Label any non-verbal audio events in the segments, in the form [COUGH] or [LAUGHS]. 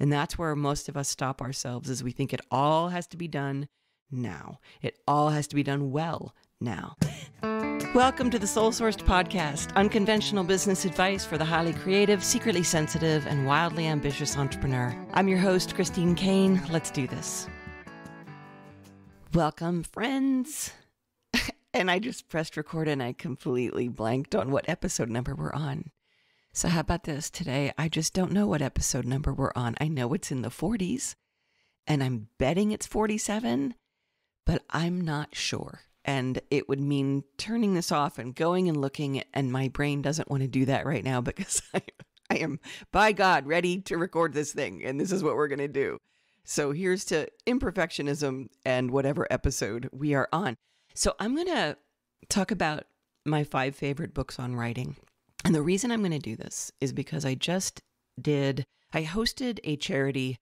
And that's where most of us stop ourselves as we think it all has to be done now. It all has to be done well now. Welcome to the Soul Sourced Podcast, unconventional business advice for the highly creative, secretly sensitive, and wildly ambitious entrepreneur. I'm your host, Christine Kane. Let's do this. Welcome, friends. [LAUGHS] and I just pressed record and I completely blanked on what episode number we're on. So, how about this today? I just don't know what episode number we're on. I know it's in the 40s, and I'm betting it's 47, but I'm not sure. And it would mean turning this off and going and looking. And my brain doesn't want to do that right now [LAUGHS] because I, I am, by God, ready to record this thing. And this is what we're going to do. So, here's to imperfectionism and whatever episode we are on. So, I'm going to talk about my five favorite books on writing and the reason I'm going to do this is because I just did, I hosted a charity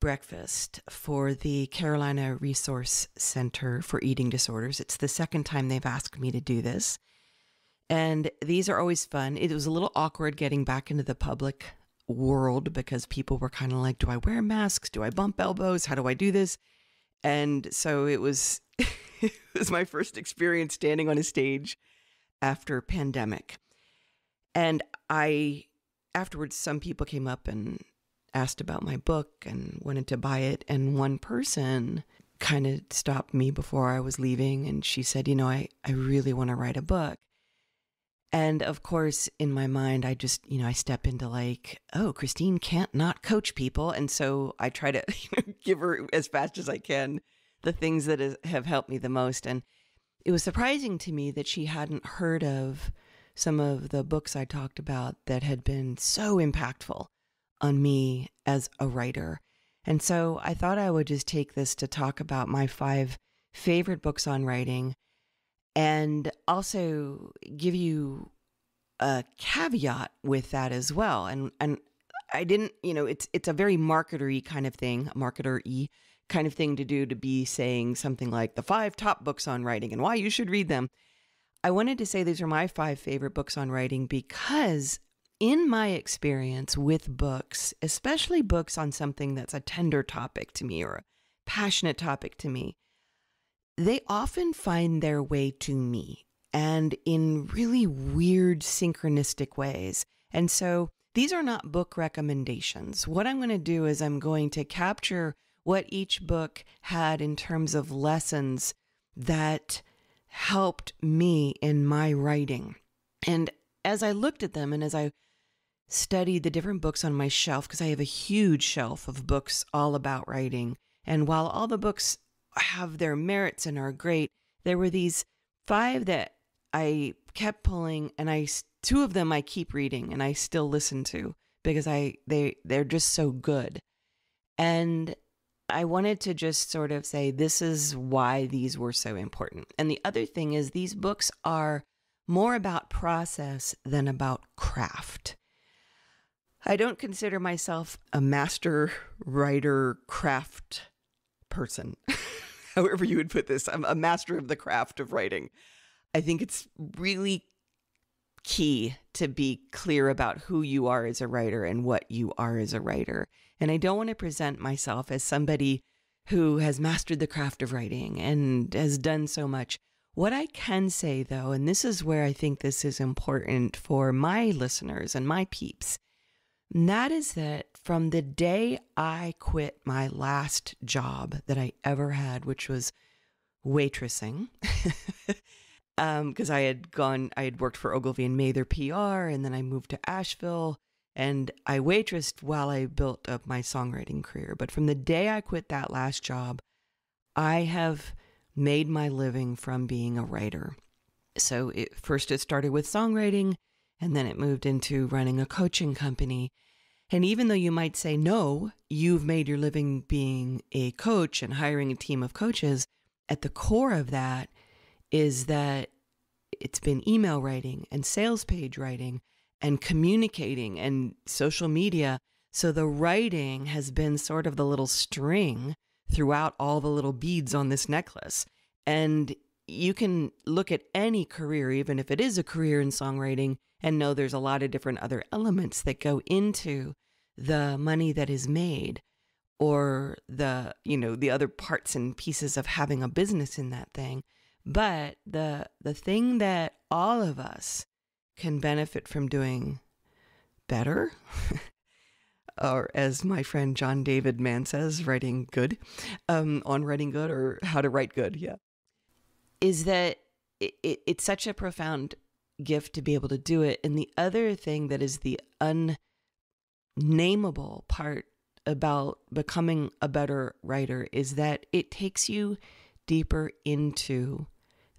breakfast for the Carolina Resource Center for Eating Disorders. It's the second time they've asked me to do this. And these are always fun. It was a little awkward getting back into the public world because people were kind of like, do I wear masks? Do I bump elbows? How do I do this? And so it was [LAUGHS] it was my first experience standing on a stage after pandemic. And I, afterwards, some people came up and asked about my book and wanted to buy it. And one person kind of stopped me before I was leaving and she said, You know, I, I really want to write a book. And of course, in my mind, I just, you know, I step into like, oh, Christine can't not coach people. And so I try to [LAUGHS] give her as fast as I can the things that is, have helped me the most. And it was surprising to me that she hadn't heard of some of the books I talked about that had been so impactful on me as a writer. And so I thought I would just take this to talk about my five favorite books on writing and also give you a caveat with that as well. And and I didn't, you know, it's it's a very marketery kind of thing, marketer-y kind of thing to do to be saying something like the five top books on writing and why you should read them. I wanted to say these are my five favorite books on writing because, in my experience with books, especially books on something that's a tender topic to me or a passionate topic to me, they often find their way to me and in really weird synchronistic ways. And so these are not book recommendations. What I'm going to do is I'm going to capture what each book had in terms of lessons that helped me in my writing. And as I looked at them and as I studied the different books on my shelf, because I have a huge shelf of books all about writing, and while all the books have their merits and are great, there were these five that I kept pulling and I two of them I keep reading and I still listen to because I they they're just so good. And I wanted to just sort of say this is why these were so important. And the other thing is, these books are more about process than about craft. I don't consider myself a master writer craft person, [LAUGHS] however you would put this. I'm a master of the craft of writing. I think it's really key to be clear about who you are as a writer and what you are as a writer. And I don't want to present myself as somebody who has mastered the craft of writing and has done so much. What I can say, though, and this is where I think this is important for my listeners and my peeps, and that is that from the day I quit my last job that I ever had, which was waitressing, because [LAUGHS] um, I had gone, I had worked for Ogilvy and Mather PR, and then I moved to Asheville and I waitressed while I built up my songwriting career. But from the day I quit that last job, I have made my living from being a writer. So it, first it started with songwriting, and then it moved into running a coaching company. And even though you might say, no, you've made your living being a coach and hiring a team of coaches, at the core of that is that it's been email writing and sales page writing and communicating and social media. So the writing has been sort of the little string throughout all the little beads on this necklace. And you can look at any career, even if it is a career in songwriting, and know there's a lot of different other elements that go into the money that is made or the you know the other parts and pieces of having a business in that thing but the the thing that all of us can benefit from doing better. [LAUGHS] or as my friend John David Mann says, writing good, um, on writing good or how to write good. Yeah. Is that it, it, it's such a profound gift to be able to do it. And the other thing that is the unnameable part about becoming a better writer is that it takes you deeper into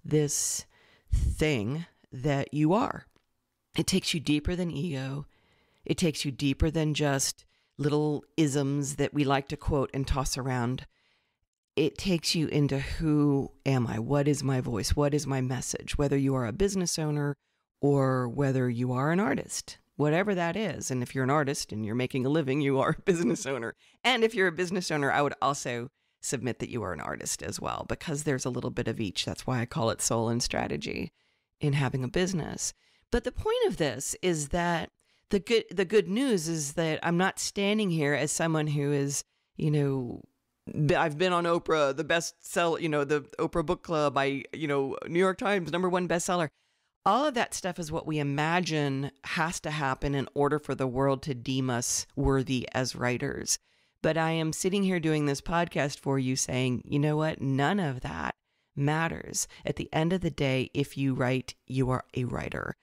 this thing that you are. It takes you deeper than ego. It takes you deeper than just little isms that we like to quote and toss around. It takes you into who am I? What is my voice? What is my message? Whether you are a business owner or whether you are an artist, whatever that is. And if you're an artist and you're making a living, you are a [LAUGHS] business owner. And if you're a business owner, I would also submit that you are an artist as well, because there's a little bit of each. That's why I call it soul and strategy in having a business. But the point of this is that the good the good news is that I'm not standing here as someone who is, you know, I've been on Oprah, the best sell, you know, the Oprah book club, I, you know, New York Times number 1 bestseller. All of that stuff is what we imagine has to happen in order for the world to deem us worthy as writers. But I am sitting here doing this podcast for you saying, you know what? None of that matters. At the end of the day, if you write, you are a writer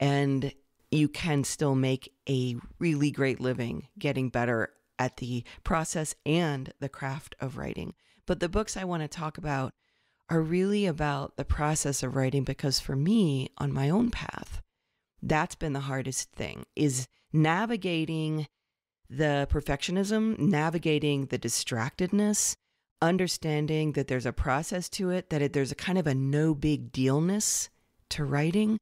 and you can still make a really great living getting better at the process and the craft of writing. But the books I want to talk about are really about the process of writing because for me on my own path that's been the hardest thing is navigating the perfectionism navigating the distractedness understanding that there's a process to it that it, there's a kind of a no big dealness to writing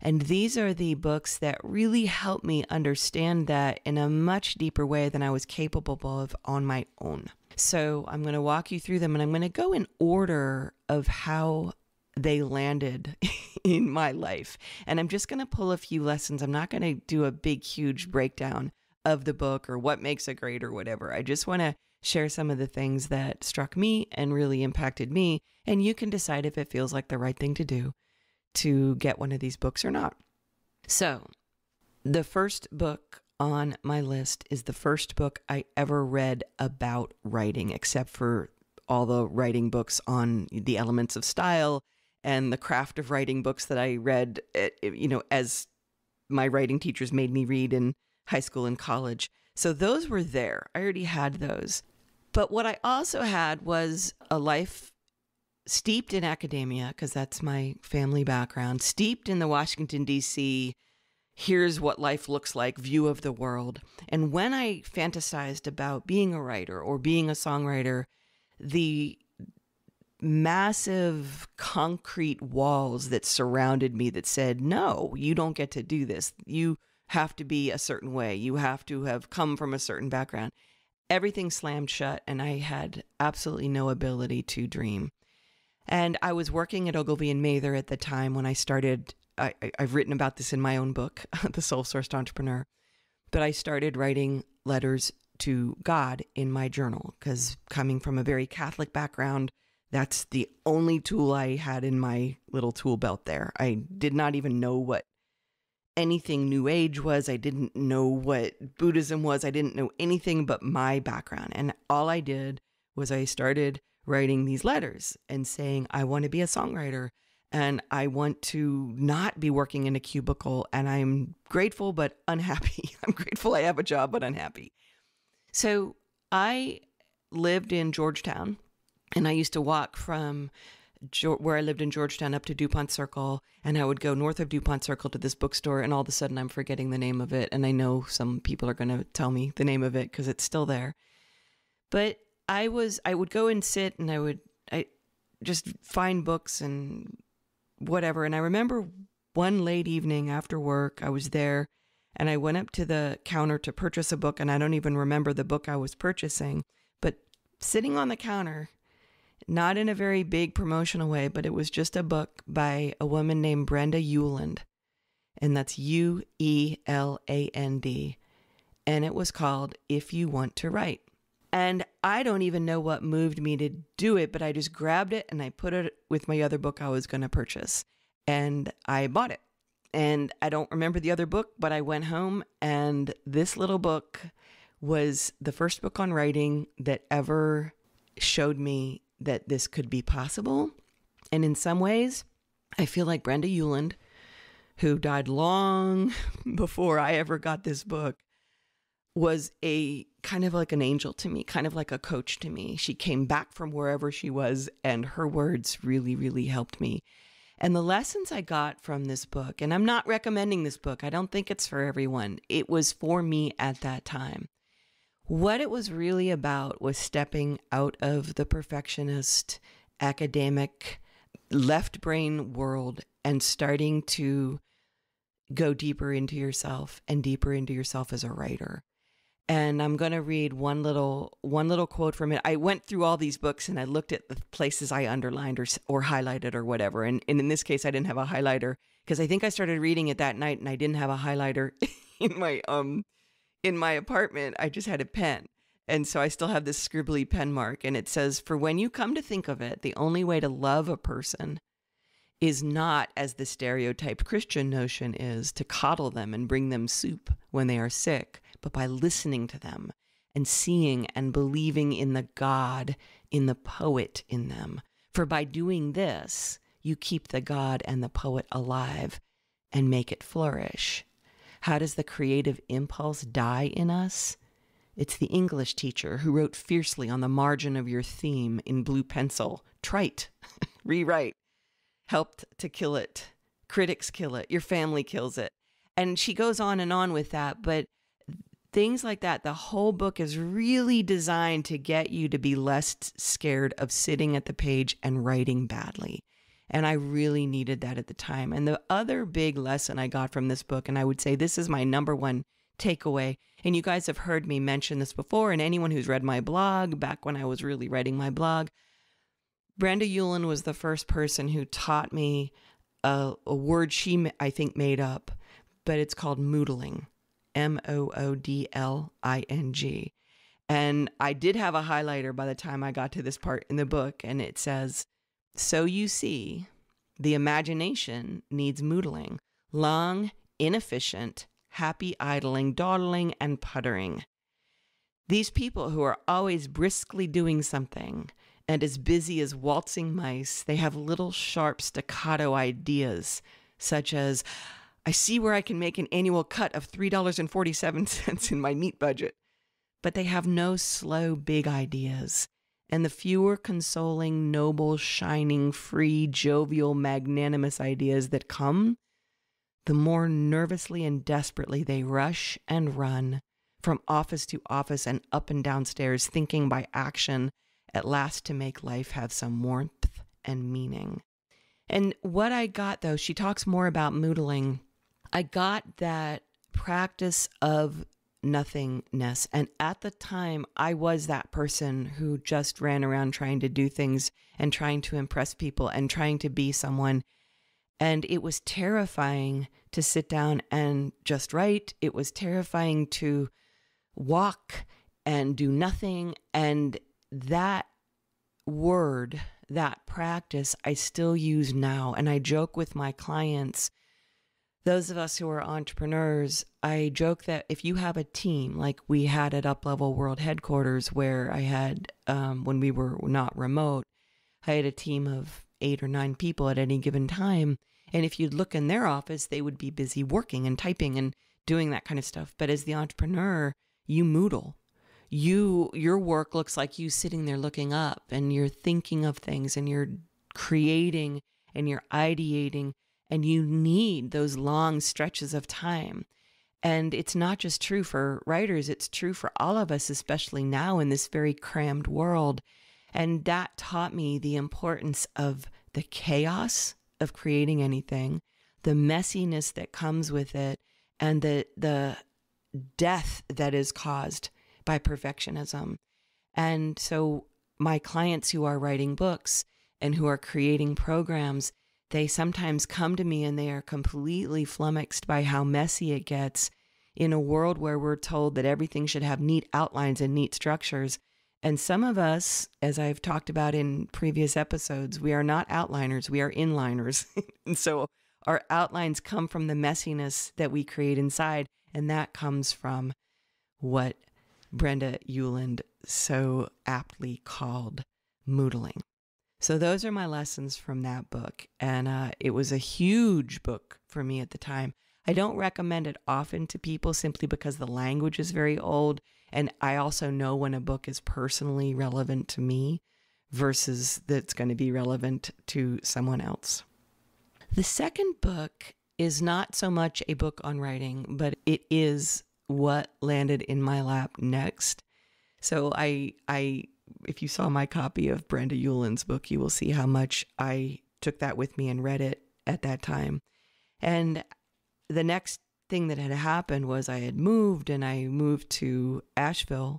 and these are the books that really helped me understand that in a much deeper way than I was capable of on my own. So I'm going to walk you through them and I'm going to go in order of how they landed [LAUGHS] in my life. And I'm just going to pull a few lessons. I'm not going to do a big, huge breakdown of the book or what makes it great or whatever. I just want to share some of the things that struck me and really impacted me. And you can decide if it feels like the right thing to do to get one of these books or not. So, the first book on my list is the first book I ever read about writing, except for all the writing books on the elements of style and the craft of writing books that I read, eh, eh, you know, as my writing teachers made me read in high school and college. So those were there. I already had those. But what I also had was a life steeped in academia, because that's my family background, steeped in the Washington, D.C., here's what life looks like view of the world. And when I fantasized about being a writer or being a songwriter, the massive concrete walls that surrounded me that said, no, you don't get to do this. You have to be a certain way. You have to have come from a certain background. Everything slammed shut, and I had absolutely no ability to dream. And I was working at Ogilvy and Mather at the time when I started. I, have written about this in my own book, [LAUGHS] The Soul Sourced Entrepreneur, but I started writing letters to God in my journal because coming from a very Catholic background, that's the only tool I had in my little tool belt there. I did not even know what anything New Age was. I didn't know what Buddhism was. I didn't know anything but my background. And all I did was I started writing these letters and saying, I want to be a songwriter and I want to not be working in a cubicle and I'm grateful but [LAUGHS] unhappy. I'm grateful I have a job but unhappy. So I lived in Georgetown and I used to walk from where I lived in Georgetown up to DuPont Circle, and I would go north of DuPont Circle to this bookstore, and all of a sudden I'm forgetting the name of it, and I know some people are going to tell me the name of it because it's still there. But I was I would go and sit and I would I just find books and whatever. And I remember one late evening after work, I was there and I went up to the counter to purchase a book and I don't even remember the book I was purchasing, but sitting on the counter, not in a very big promotional way, but it was just a book by a woman named Brenda Euland. And that's U E L A N D. And it was called If You Want to Write. And I don't even know what moved me to do it, but I just grabbed it and I put it with my other book I was going to purchase. And I bought it. And I don't remember the other book, but I went home and this little book was the first book on writing that ever showed me that this could be possible. And in some ways, I feel like Brenda Euland, who died long [LAUGHS] before I ever got this book, was a kind of like an angel to me, kind of like a coach to me. She came back from wherever she was, and her words really, really helped me. And the lessons I got from this book, and I'm not recommending this book, I don't think it's for everyone. It was for me at that time. What it was really about was stepping out of the perfectionist, academic, left brain world and starting to go deeper into yourself and deeper into yourself as a writer and I'm going to read one little one little quote from it. I went through all these books and I looked at the places I underlined or or highlighted or whatever. And, and in this case, I didn't have a highlighter because I think I started reading it that night and I didn't have a highlighter [LAUGHS] in my um in my apartment. I just had a pen. And so I still have this scribbly pen mark and it says for when you come to think of it, the only way to love a person is not as the stereotyped Christian notion is to coddle them and bring them soup when they are sick but by listening to them and seeing and believing in the God, in the poet in them. For by doing this, you keep the God and the poet alive and make it flourish. How does the creative impulse die in us? It's the English teacher who wrote fiercely on the margin of your theme in blue pencil, trite, [LAUGHS] rewrite, helped to kill it, critics kill it, your family kills it. And she goes on and on with that, but things like that. The whole book is really designed to get you to be less scared of sitting at the page and writing badly. And I really needed that at the time. And the other big lesson I got from this book, and I would say this is my number one takeaway, and you guys have heard me mention this before, and anyone who's read my blog back when I was really writing my blog, Brenda Yulin was the first person who taught me a, a word she, I think, made up, but it's called moodling. M O O D L I N G. And I did have a highlighter by the time I got to this part in the book, and it says, So you see, the imagination needs moodling, long, inefficient, happy idling, dawdling, and puttering. These people who are always briskly doing something and as busy as waltzing mice, they have little sharp staccato ideas, such as, I see where I can make an annual cut of $3.47 in my meat budget. But they have no slow, big ideas. And the fewer consoling, noble, shining, free, jovial, magnanimous ideas that come, the more nervously and desperately they rush and run from office to office and up and downstairs, thinking by action at last to make life have some warmth and meaning. And what I got though, she talks more about moodling I got that practice of nothingness. And at the time, I was that person who just ran around trying to do things and trying to impress people and trying to be someone. And it was terrifying to sit down and just write. It was terrifying to walk and do nothing. And that word, that practice, I still use now. And I joke with my clients those of us who are entrepreneurs, I joke that if you have a team like we had at Uplevel World Headquarters, where I had, um, when we were not remote, I had a team of eight or nine people at any given time. And if you'd look in their office, they would be busy working and typing and doing that kind of stuff. But as the entrepreneur, you moodle. You your work looks like you sitting there looking up and you're thinking of things and you're creating and you're ideating and you need those long stretches of time. And it's not just true for writers, it's true for all of us, especially now in this very crammed world. And that taught me the importance of the chaos of creating anything, the messiness that comes with it, and the, the death that is caused by perfectionism. And so, my clients who are writing books and who are creating programs, they sometimes come to me and they are completely flummoxed by how messy it gets in a world where we're told that everything should have neat outlines and neat structures. And some of us, as I've talked about in previous episodes, we are not outliners, we are inliners. [LAUGHS] and so our outlines come from the messiness that we create inside. And that comes from what Brenda Euland so aptly called moodling. So, those are my lessons from that book. And uh, it was a huge book for me at the time. I don't recommend it often to people simply because the language is very old. And I also know when a book is personally relevant to me versus that's going to be relevant to someone else. The second book is not so much a book on writing, but it is what landed in my lap next. So I, I if you saw my copy of Brenda Eulin's book, you will see how much I took that with me and read it at that time. And the next thing that had happened was I had moved and I moved to Asheville.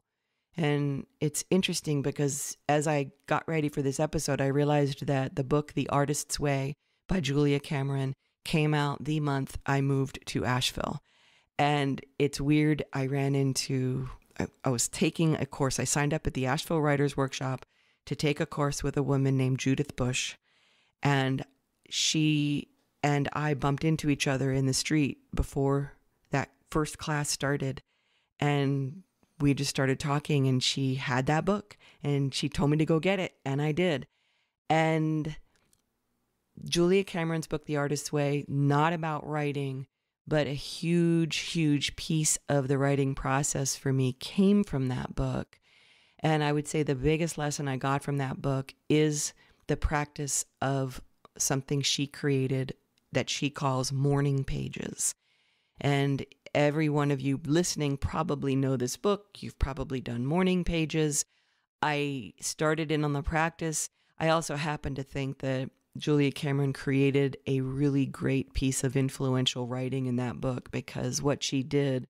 And it's interesting because as I got ready for this episode, I realized that the book, The Artist's Way by Julia Cameron, came out the month I moved to Asheville. And it's weird. I ran into I was taking a course. I signed up at the Asheville Writers Workshop to take a course with a woman named Judith Bush, and she and I bumped into each other in the street before that first class started, and we just started talking. And she had that book, and she told me to go get it, and I did. And Julia Cameron's book, The Artist's Way, not about writing, but a huge, huge piece of the writing process for me came from that book. And I would say the biggest lesson I got from that book is the practice of something she created that she calls morning pages. And every one of you listening probably know this book. You've probably done morning pages. I started in on the practice. I also happen to think that Julia Cameron created a really great piece of influential writing in that book because what she did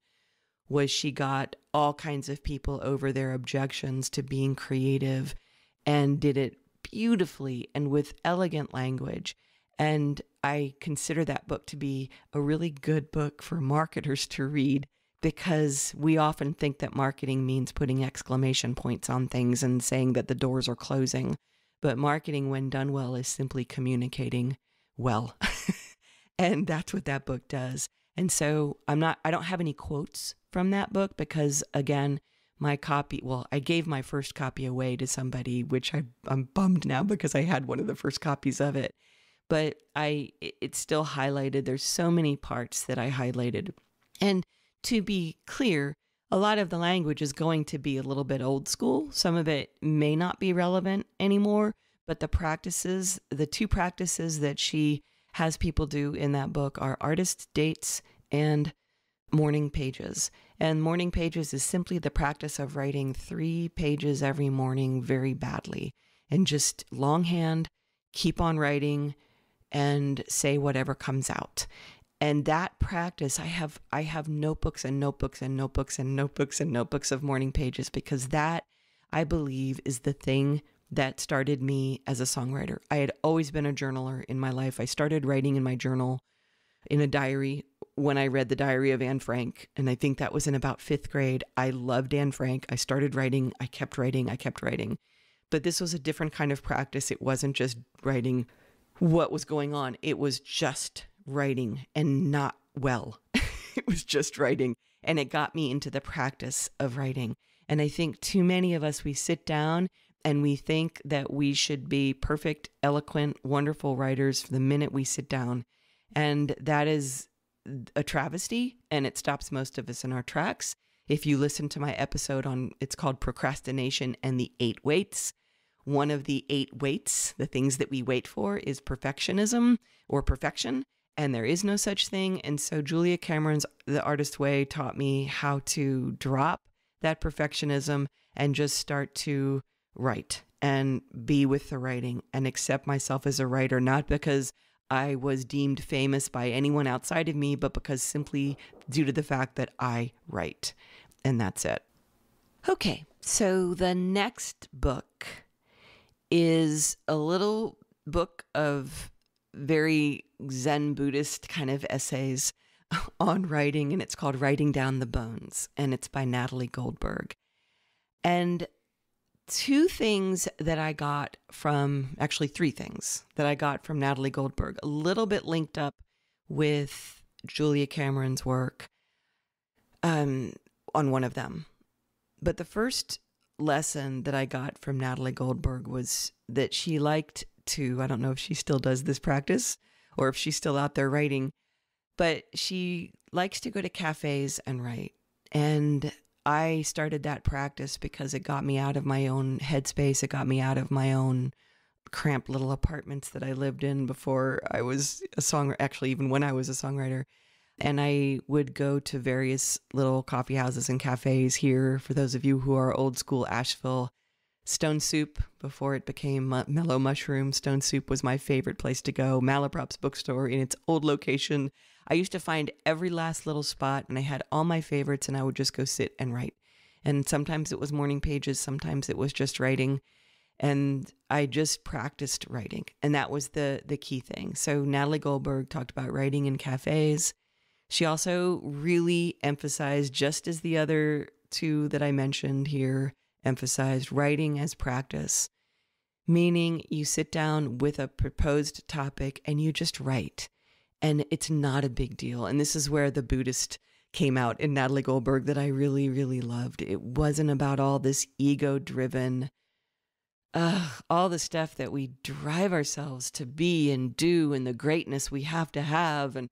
was she got all kinds of people over their objections to being creative and did it beautifully and with elegant language. And I consider that book to be a really good book for marketers to read because we often think that marketing means putting exclamation points on things and saying that the doors are closing. But marketing, when done well, is simply communicating well. [LAUGHS] and that's what that book does. And so I'm not, I don't have any quotes from that book because, again, my copy, well, I gave my first copy away to somebody, which I, I'm bummed now because I had one of the first copies of it. But I, it's still highlighted. There's so many parts that I highlighted. And to be clear, a lot of the language is going to be a little bit old school. Some of it may not be relevant anymore, but the practices, the two practices that she has people do in that book are artist dates and morning pages. And morning pages is simply the practice of writing three pages every morning very badly and just longhand, keep on writing and say whatever comes out and that practice i have i have notebooks and notebooks and notebooks and notebooks and notebooks of morning pages because that i believe is the thing that started me as a songwriter i had always been a journaler in my life i started writing in my journal in a diary when i read the diary of anne frank and i think that was in about fifth grade i loved anne frank i started writing i kept writing i kept writing but this was a different kind of practice it wasn't just writing what was going on it was just writing and not well. [LAUGHS] it was just writing. And it got me into the practice of writing. And I think too many of us, we sit down and we think that we should be perfect, eloquent, wonderful writers the minute we sit down. And that is a travesty and it stops most of us in our tracks. If you listen to my episode on it's called Procrastination and the Eight Weights, one of the eight weights, the things that we wait for, is perfectionism or perfection and there is no such thing. And so Julia Cameron's The Artist Way taught me how to drop that perfectionism and just start to write and be with the writing and accept myself as a writer, not because I was deemed famous by anyone outside of me, but because simply due to the fact that I write. And that's it. Okay, so the next book is a little book of very Zen Buddhist kind of essays [LAUGHS] on writing, and it's called Writing Down the Bones, and it's by Natalie Goldberg. And two things that I got from actually, three things that I got from Natalie Goldberg, a little bit linked up with Julia Cameron's work um, on one of them. But the first lesson that I got from Natalie Goldberg was that she liked to, I don't know if she still does this practice or if she's still out there writing, but she likes to go to cafes and write. And I started that practice because it got me out of my own headspace. It got me out of my own cramped little apartments that I lived in before I was a songwriter, actually, even when I was a songwriter. And I would go to various little coffee houses and cafes here. For those of you who are old school Asheville, Stone Soup before it became M- Mellow Mushroom. Stone Soup was my favorite place to go. Malaprops bookstore in its old location. I used to find every last little spot and I had all my favorites and I would just go sit and write. And sometimes it was morning pages, sometimes it was just writing. And I just practiced writing. And that was the the key thing. So Natalie Goldberg talked about writing in cafes. She also really emphasized just as the other two that I mentioned here emphasized writing as practice, meaning you sit down with a proposed topic and you just write. And it's not a big deal. And this is where the Buddhist came out in Natalie Goldberg that I really, really loved. It wasn't about all this ego driven, uh, all the stuff that we drive ourselves to be and do and the greatness we have to have. And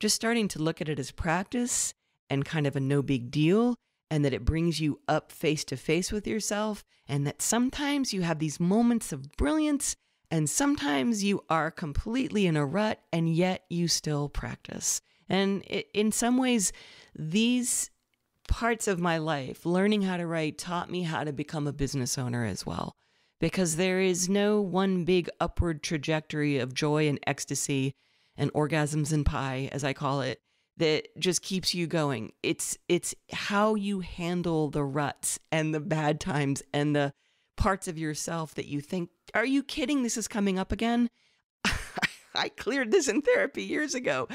just starting to look at it as practice and kind of a no big deal and that it brings you up face to face with yourself, and that sometimes you have these moments of brilliance, and sometimes you are completely in a rut, and yet you still practice. And it, in some ways, these parts of my life, learning how to write, taught me how to become a business owner as well. Because there is no one big upward trajectory of joy and ecstasy and orgasms and pie, as I call it, that just keeps you going. It's it's how you handle the ruts and the bad times and the parts of yourself that you think, are you kidding? This is coming up again. [LAUGHS] I cleared this in therapy years ago.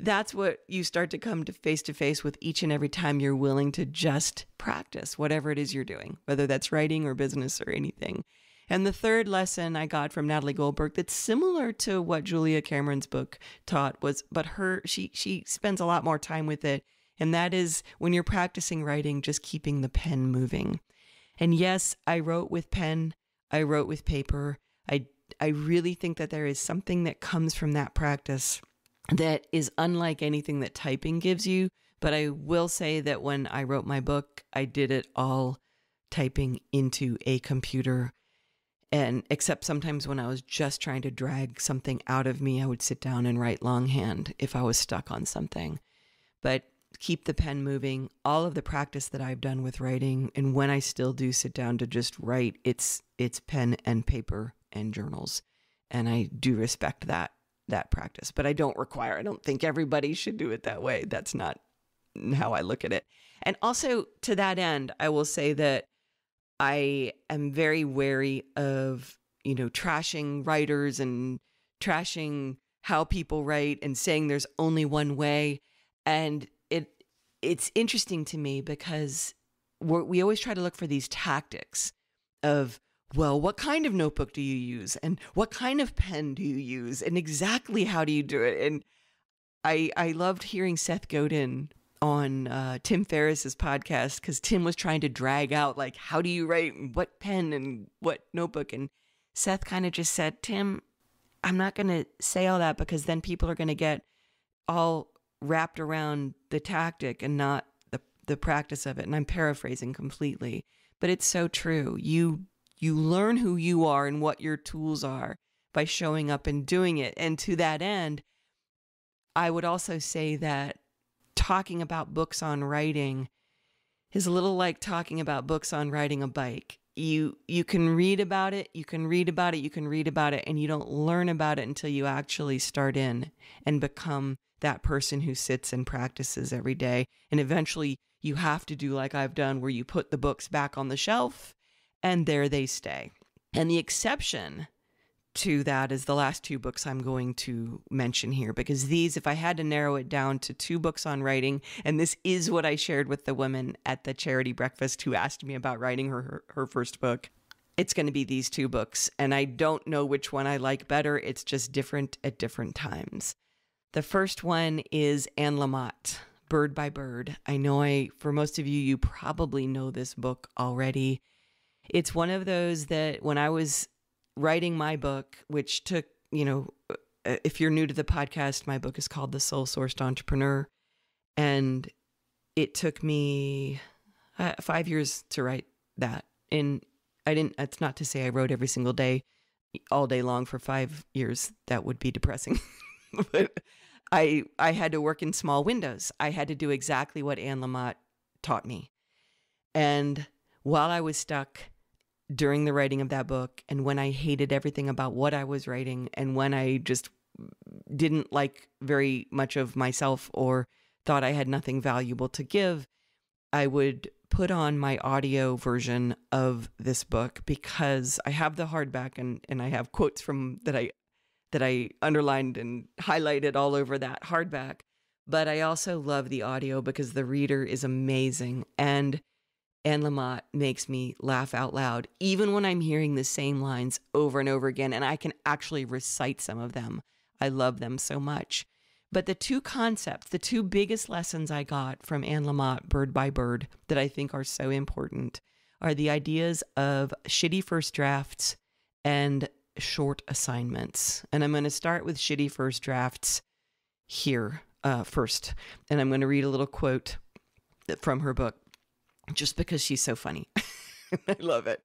That's what you start to come to face to face with each and every time you're willing to just practice whatever it is you're doing, whether that's writing or business or anything. And the third lesson I got from Natalie Goldberg that's similar to what Julia Cameron's book taught was, but her, she, she spends a lot more time with it. And that is when you're practicing writing, just keeping the pen moving. And yes, I wrote with pen. I wrote with paper. I, I really think that there is something that comes from that practice that is unlike anything that typing gives you. But I will say that when I wrote my book, I did it all typing into a computer and except sometimes when I was just trying to drag something out of me, I would sit down and write longhand if I was stuck on something. But keep the pen moving. All of the practice that I've done with writing, and when I still do sit down to just write, it's it's pen and paper and journals, and I do respect that that practice. But I don't require. I don't think everybody should do it that way. That's not how I look at it. And also to that end, I will say that I am very wary of, you know, trashing writers and trashing how people write and saying there's only one way. And it it's interesting to me because we always try to look for these tactics of well, what kind of notebook do you use? And what kind of pen do you use? And exactly how do you do it? And I, I loved hearing Seth Godin on uh, Tim Ferriss's podcast because Tim was trying to drag out like how do you write what pen and what notebook and Seth kind of just said Tim I'm not going to say all that because then people are going to get all wrapped around the tactic and not the the practice of it and I'm paraphrasing completely but it's so true you you learn who you are and what your tools are by showing up and doing it and to that end I would also say that talking about books on writing is a little like talking about books on riding a bike. You you can read about it, you can read about it, you can read about it and you don't learn about it until you actually start in and become that person who sits and practices every day. And eventually you have to do like I've done where you put the books back on the shelf and there they stay. And the exception to that is the last two books I'm going to mention here because these, if I had to narrow it down to two books on writing, and this is what I shared with the woman at the charity breakfast who asked me about writing her, her, her first book, it's going to be these two books. And I don't know which one I like better. It's just different at different times. The first one is Anne Lamott, Bird by Bird. I know I, for most of you, you probably know this book already. It's one of those that when I was writing my book, which took, you know, uh, uh, if you're new to the podcast, my book is called The Soul Sourced Entrepreneur. And it took me uh, five years to write that. And I didn't, that's not to say I wrote every single day, all day long for five years. That would be depressing. [LAUGHS] but I, I had to work in small windows. I had to do exactly what Anne Lamott taught me. And while I was stuck, during the writing of that book and when I hated everything about what I was writing and when I just didn't like very much of myself or thought I had nothing valuable to give, I would put on my audio version of this book because I have the hardback and and I have quotes from that I that I underlined and highlighted all over that hardback. But I also love the audio because the reader is amazing and Anne Lamott makes me laugh out loud, even when I'm hearing the same lines over and over again, and I can actually recite some of them. I love them so much. But the two concepts, the two biggest lessons I got from Anne Lamott, Bird by Bird, that I think are so important are the ideas of shitty first drafts and short assignments. And I'm going to start with shitty first drafts here uh, first. And I'm going to read a little quote from her book just because she's so funny. [LAUGHS] I love it.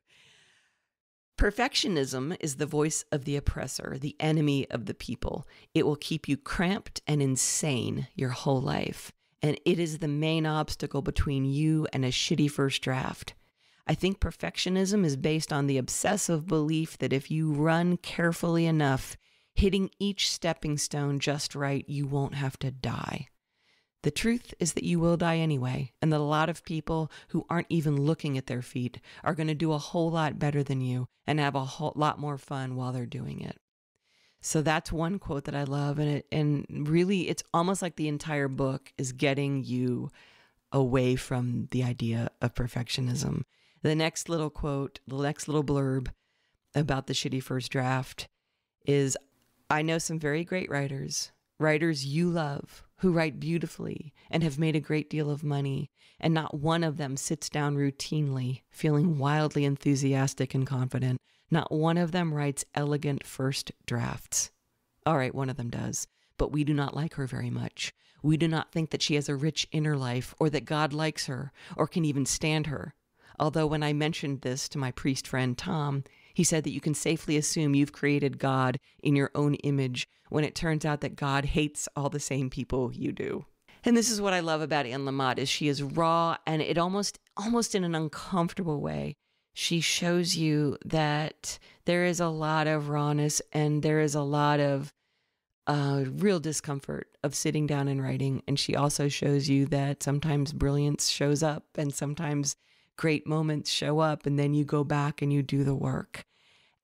Perfectionism is the voice of the oppressor, the enemy of the people. It will keep you cramped and insane your whole life. And it is the main obstacle between you and a shitty first draft. I think perfectionism is based on the obsessive belief that if you run carefully enough, hitting each stepping stone just right, you won't have to die. The truth is that you will die anyway, and that a lot of people who aren't even looking at their feet are going to do a whole lot better than you and have a whole lot more fun while they're doing it. So that's one quote that I love, and it, and really, it's almost like the entire book is getting you away from the idea of perfectionism. The next little quote, the next little blurb about the shitty first draft is I know some very great writers, writers you love, who write beautifully and have made a great deal of money, and not one of them sits down routinely, feeling wildly enthusiastic and confident. Not one of them writes elegant first drafts. All right, one of them does, but we do not like her very much. We do not think that she has a rich inner life, or that God likes her, or can even stand her. Although, when I mentioned this to my priest friend Tom, he said that you can safely assume you've created God in your own image when it turns out that God hates all the same people you do. And this is what I love about Anne Lamott is she is raw and it almost almost in an uncomfortable way she shows you that there is a lot of rawness and there is a lot of uh, real discomfort of sitting down and writing. And she also shows you that sometimes brilliance shows up and sometimes great moments show up, and then you go back and you do the work.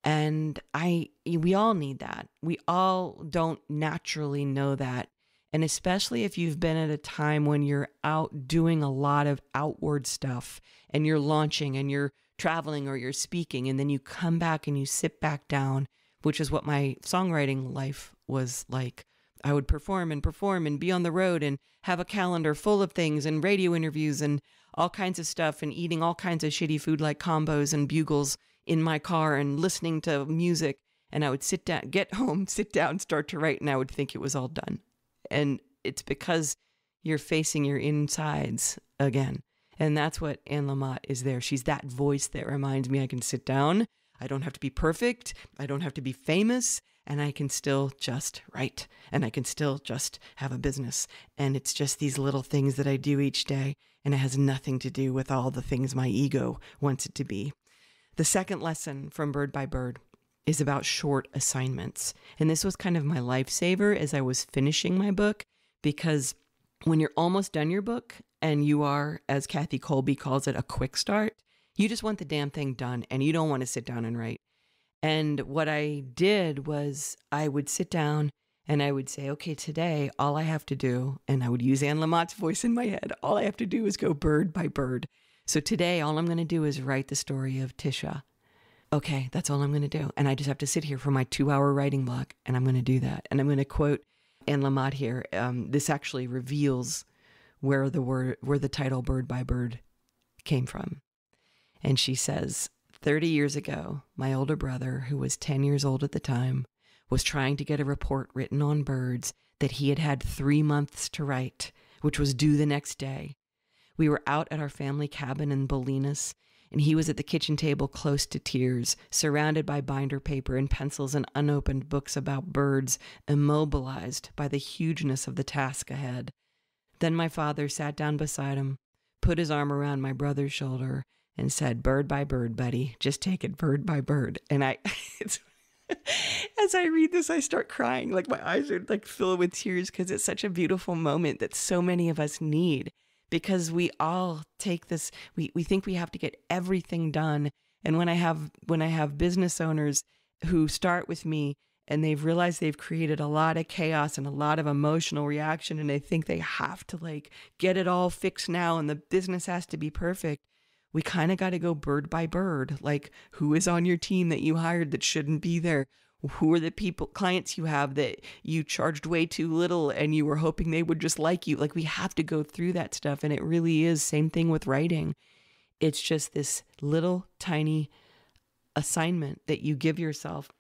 And I we all need that. We all don't naturally know that. And especially if you've been at a time when you're out doing a lot of outward stuff and you're launching and you're traveling or you're speaking and then you come back and you sit back down, which is what my songwriting life was like. I would perform and perform and be on the road and have a calendar full of things and radio interviews and all kinds of stuff and eating all kinds of shitty food like combos and bugles in my car and listening to music. And I would sit down, get [LAUGHS] home, sit down, start to write, and I would think it was all done. And it's because you're facing your insides again. And that's what Anne Lamott is there. She's that voice that reminds me I can sit down. I don't have to be perfect. I don't have to be famous. And I can still just write. And I can still just have a business. And it's just these little things that I do each day. And it has nothing to do with all the things my ego wants it to be. The second lesson from Bird by Bird is about short assignments. And this was kind of my lifesaver as I was finishing my book because when you're almost done your book and you are, as Kathy Colby calls it, a quick start, you just want the damn thing done and you don't want to sit down and write. And what I did was I would sit down and I would say, okay, today all I have to do, and I would use Anne Lamott's voice in my head, all I have to do is go bird by bird. So today, all I'm going to do is write the story of Tisha. Okay, that's all I'm going to do. And I just have to sit here for my two hour writing block, and I'm going to do that. And I'm going to quote Anne Lamott here. Um, this actually reveals where the word, where the title Bird by Bird came from. And she says, 30 years ago, my older brother, who was 10 years old at the time, was trying to get a report written on birds that he had had three months to write, which was due the next day. We were out at our family cabin in Bolinas, and he was at the kitchen table close to tears, surrounded by binder paper and pencils and unopened books about birds, immobilized by the hugeness of the task ahead. Then my father sat down beside him, put his arm around my brother's shoulder, and said, Bird by bird, buddy, just take it bird by bird. And I, [LAUGHS] as I read this, I start crying. Like my eyes are like filled with tears because it's such a beautiful moment that so many of us need because we all take this we, we think we have to get everything done and when i have when i have business owners who start with me and they've realized they've created a lot of chaos and a lot of emotional reaction and they think they have to like get it all fixed now and the business has to be perfect we kind of got to go bird by bird like who is on your team that you hired that shouldn't be there who are the people clients you have that you charged way too little and you were hoping they would just like you like we have to go through that stuff and it really is same thing with writing it's just this little tiny assignment that you give yourself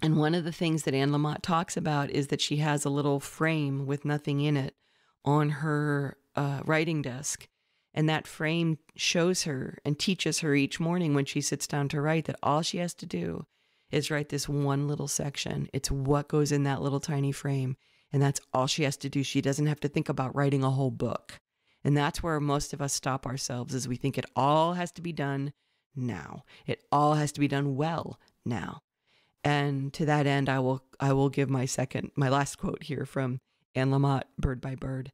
and one of the things that Anne Lamott talks about is that she has a little frame with nothing in it on her uh, writing desk. And that frame shows her and teaches her each morning when she sits down to write that all she has to do is write this one little section. It's what goes in that little tiny frame. And that's all she has to do. She doesn't have to think about writing a whole book. And that's where most of us stop ourselves is we think it all has to be done now. It all has to be done well now. And to that end, I will I will give my second my last quote here from Anne Lamott, Bird by Bird.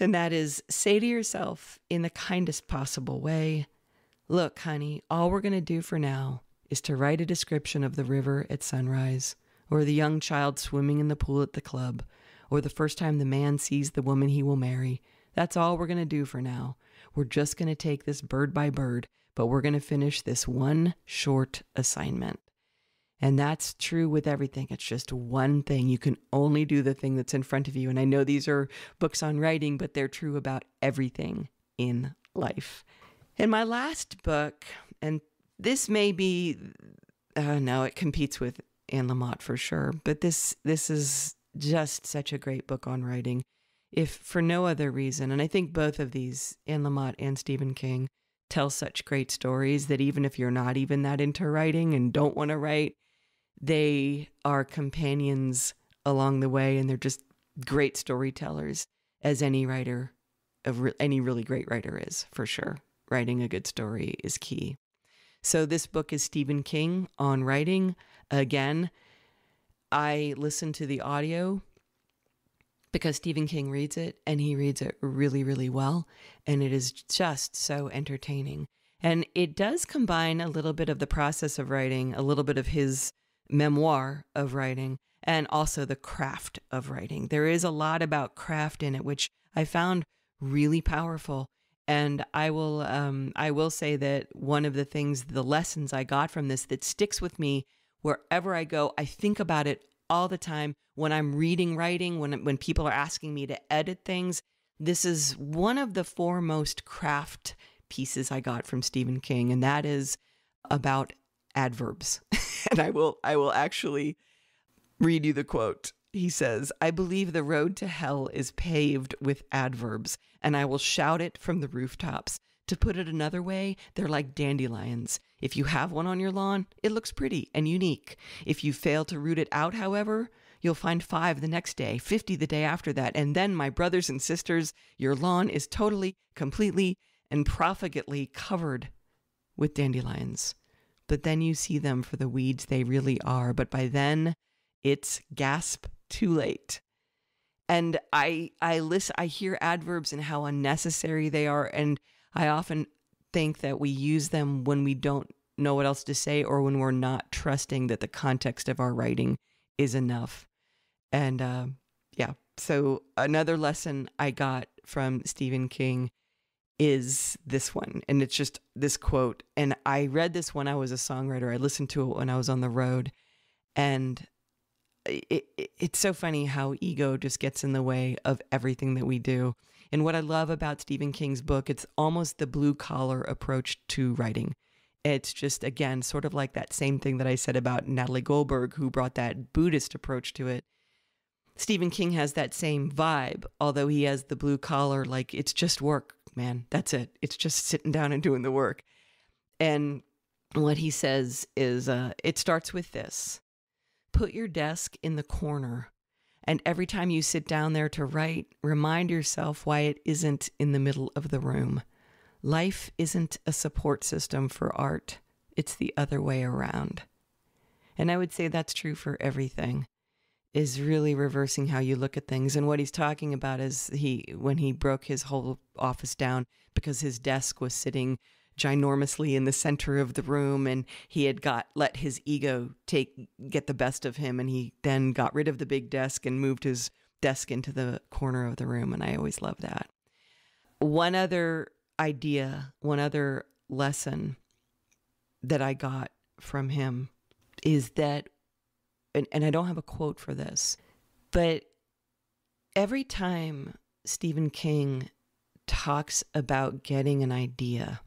And that is say to yourself in the kindest possible way, look, honey, all we're gonna do for now is to write a description of the river at sunrise, or the young child swimming in the pool at the club, or the first time the man sees the woman he will marry. That's all we're going to do for now. We're just going to take this bird by bird, but we're going to finish this one short assignment. And that's true with everything. It's just one thing. You can only do the thing that's in front of you. And I know these are books on writing, but they're true about everything in life. And my last book, and this may be uh, no, it competes with Anne Lamott for sure. But this this is just such a great book on writing, if for no other reason. And I think both of these, Anne Lamott and Stephen King, tell such great stories that even if you're not even that into writing and don't want to write, they are companions along the way, and they're just great storytellers, as any writer, of re any really great writer is for sure. Writing a good story is key. So, this book is Stephen King on writing. Again, I listen to the audio because Stephen King reads it and he reads it really, really well. And it is just so entertaining. And it does combine a little bit of the process of writing, a little bit of his memoir of writing, and also the craft of writing. There is a lot about craft in it, which I found really powerful and I will, um, I will say that one of the things, the lessons I got from this that sticks with me wherever I go, I think about it all the time when I'm reading, writing, when when people are asking me to edit things. This is one of the foremost craft pieces I got from Stephen King, and that is about adverbs. [LAUGHS] and I will I will actually read you the quote. He says, I believe the road to hell is paved with adverbs, and I will shout it from the rooftops. To put it another way, they're like dandelions. If you have one on your lawn, it looks pretty and unique. If you fail to root it out, however, you'll find five the next day, 50 the day after that, and then, my brothers and sisters, your lawn is totally, completely, and profligately covered with dandelions. But then you see them for the weeds they really are, but by then, it's gasp too late. And I I listen I hear adverbs and how unnecessary they are and I often think that we use them when we don't know what else to say or when we're not trusting that the context of our writing is enough. And uh, yeah, so another lesson I got from Stephen King is this one. And it's just this quote. And I read this when I was a songwriter. I listened to it when I was on the road. And it, it's so funny how ego just gets in the way of everything that we do. And what I love about Stephen King's book, it's almost the blue collar approach to writing. It's just, again, sort of like that same thing that I said about Natalie Goldberg, who brought that Buddhist approach to it. Stephen King has that same vibe, although he has the blue collar, like it's just work, man. That's it. It's just sitting down and doing the work. And what he says is uh, it starts with this put your desk in the corner. And every time you sit down there to write, remind yourself why it isn't in the middle of the room. Life isn't a support system for art, it's the other way around. And I would say that's true for everything. Is really reversing how you look at things. And what he's talking about is he, when he broke his whole office down because his desk was sitting ginormously in the center of the room and he had got let his ego take get the best of him and he then got rid of the big desk and moved his desk into the corner of the room and I always love that. One other idea, one other lesson that I got from him is that and, and I don't have a quote for this, but every time Stephen King talks about getting an idea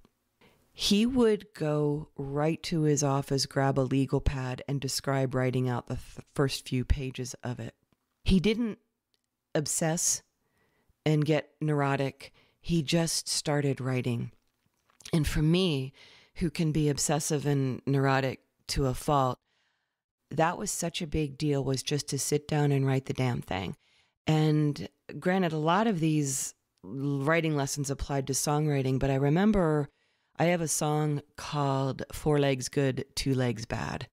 he would go right to his office, grab a legal pad, and describe writing out the first few pages of it. He didn't obsess and get neurotic, he just started writing. And for me, who can be obsessive and neurotic to a fault, that was such a big deal was just to sit down and write the damn thing. And granted, a lot of these writing lessons applied to songwriting, but I remember I have a song called Four Legs Good, Two Legs Bad.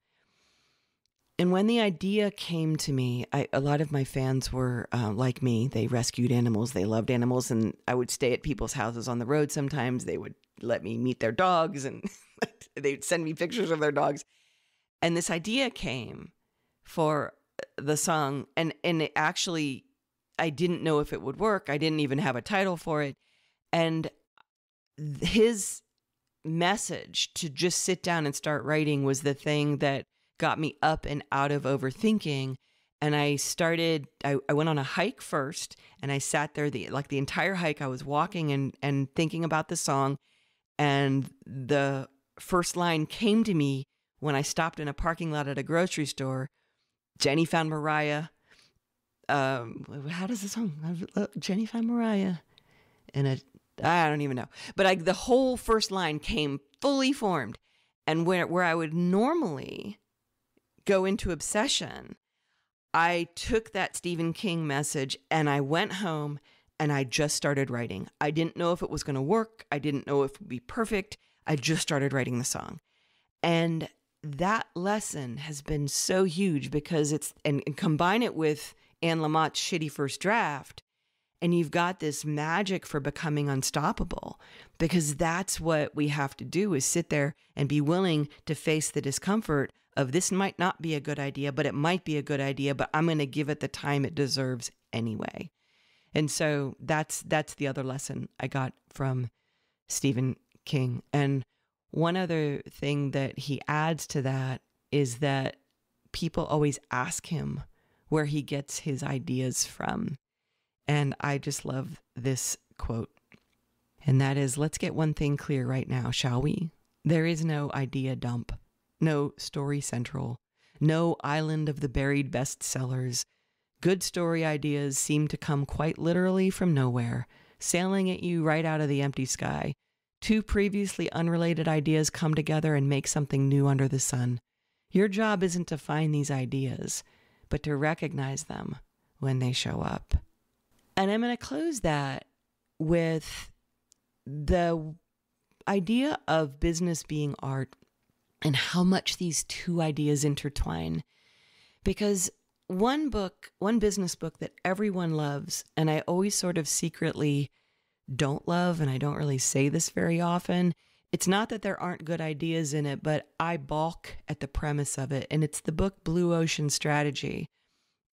And when the idea came to me, I, a lot of my fans were uh, like me. They rescued animals, they loved animals, and I would stay at people's houses on the road sometimes. They would let me meet their dogs and [LAUGHS] they'd send me pictures of their dogs. And this idea came for the song, and, and it actually, I didn't know if it would work. I didn't even have a title for it. And his message to just sit down and start writing was the thing that got me up and out of overthinking and I started I, I, went on a hike first and I sat there the like the entire hike I was walking and and thinking about the song and the first line came to me when I stopped in a parking lot at a grocery store Jenny found Mariah um how does the song uh, Jenny found Mariah in a I don't even know. But I, the whole first line came fully formed. And where, where I would normally go into obsession, I took that Stephen King message and I went home and I just started writing. I didn't know if it was going to work. I didn't know if it would be perfect. I just started writing the song. And that lesson has been so huge because it's, and, and combine it with Anne Lamott's shitty first draft and you've got this magic for becoming unstoppable because that's what we have to do is sit there and be willing to face the discomfort of this might not be a good idea, but it might be a good idea, but I'm going to give it the time it deserves anyway. And so that's that's the other lesson I got from Stephen King. And one other thing that he adds to that is that people always ask him where he gets his ideas from. And I just love this quote. And that is let's get one thing clear right now, shall we? There is no idea dump, no story central, no island of the buried bestsellers. Good story ideas seem to come quite literally from nowhere, sailing at you right out of the empty sky. Two previously unrelated ideas come together and make something new under the sun. Your job isn't to find these ideas, but to recognize them when they show up. And I'm going to close that with the idea of business being art and how much these two ideas intertwine. Because one book, one business book that everyone loves, and I always sort of secretly don't love, and I don't really say this very often. It's not that there aren't good ideas in it, but I balk at the premise of it. And it's the book Blue Ocean Strategy.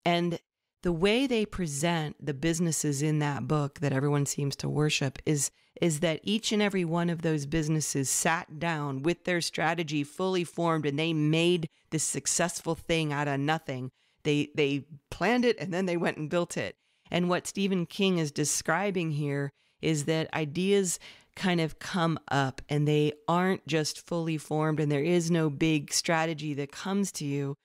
And the way they present the businesses in that book that everyone seems to worship is is that each and every one of those businesses sat down with their strategy fully formed and they made this successful thing out of nothing they they planned it and then they went and built it and what Stephen King is describing here is that ideas kind of come up and they aren't just fully formed and there is no big strategy that comes to you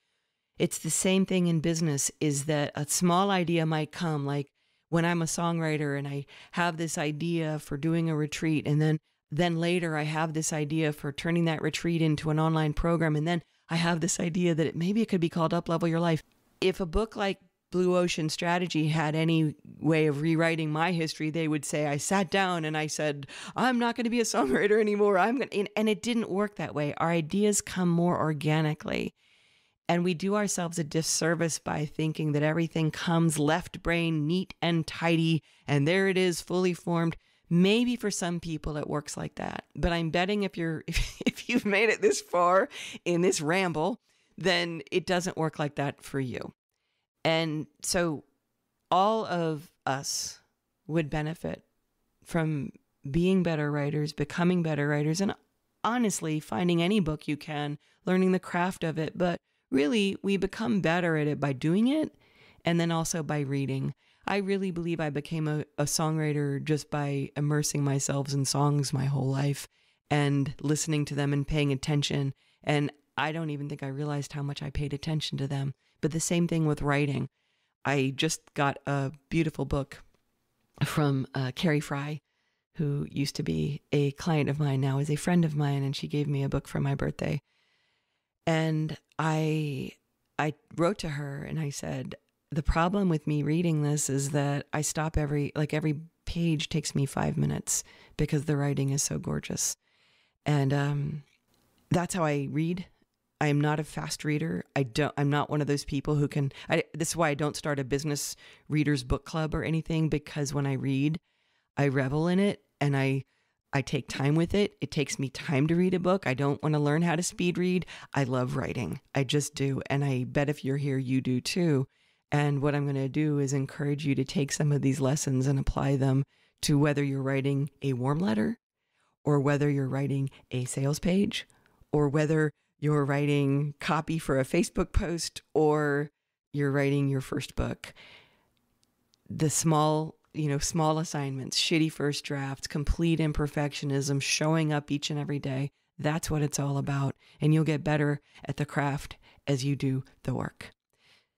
it's the same thing in business is that a small idea might come like when I'm a songwriter and I have this idea for doing a retreat and then then later I have this idea for turning that retreat into an online program and then I have this idea that it, maybe it could be called Up Level Your Life. If a book like Blue Ocean Strategy had any way of rewriting my history, they would say I sat down and I said, "I'm not going to be a songwriter anymore. I'm going and, and it didn't work that way. Our ideas come more organically. And we do ourselves a disservice by thinking that everything comes left brain, neat and tidy, and there it is, fully formed. Maybe for some people it works like that. But I'm betting if you're [LAUGHS] if, if you've made it this far in this ramble, then it doesn't work like that for you. And so all of us would benefit from being better writers, becoming better writers, and honestly, finding any book you can, learning the craft of it. But really, we become better at it by doing it and then also by reading. I really believe I became a, a songwriter just by immersing myself in songs my whole life and listening to them and paying attention. And I don't even think I realized how much I paid attention to them. But the same thing with writing. I just got a beautiful book from uh, Carrie Fry, who used to be a client of mine, now is a friend of mine, and she gave me a book for my birthday and I I wrote to her and I said, the problem with me reading this is that I stop every like every page takes me five minutes because the writing is so gorgeous. And um, that's how I read. I am not a fast reader. I don't. I'm not one of those people who can. I, this is why I don't start a business readers book club or anything because when I read, I revel in it and I I take time with it. It takes me time to read a book. I don't want to learn how to speed read. I love writing. I just do. And I bet if you're here, you do too. And what I'm going to do is encourage you to take some of these lessons and apply them to whether you're writing a warm letter or whether you're writing a sales page or whether you're writing copy for a Facebook post or you're writing your first book. The small you know, small assignments, shitty first drafts, complete imperfectionism, showing up each and every day. That's what it's all about. And you'll get better at the craft as you do the work.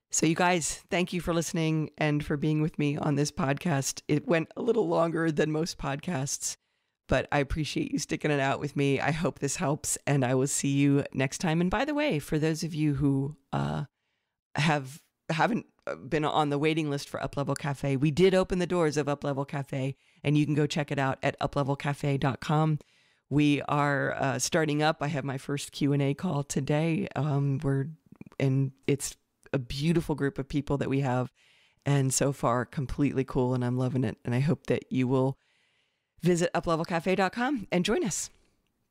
So, you guys, thank you for listening and for being with me on this podcast. It went a little longer than most podcasts, but I appreciate you sticking it out with me. I hope this helps, and I will see you next time. And by the way, for those of you who uh, have haven't uh, been on the waiting list for Uplevel Cafe, we did open the doors of Uplevel Cafe, and you can go check it out at uplevelcafe.com. We are uh, starting up. I have my first Q and A call today. Um, we're and it's a beautiful group of people that we have, and so far completely cool, and I'm loving it. And I hope that you will visit uplevelcafe.com and join us.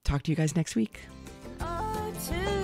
Talk to you guys next week. Oh,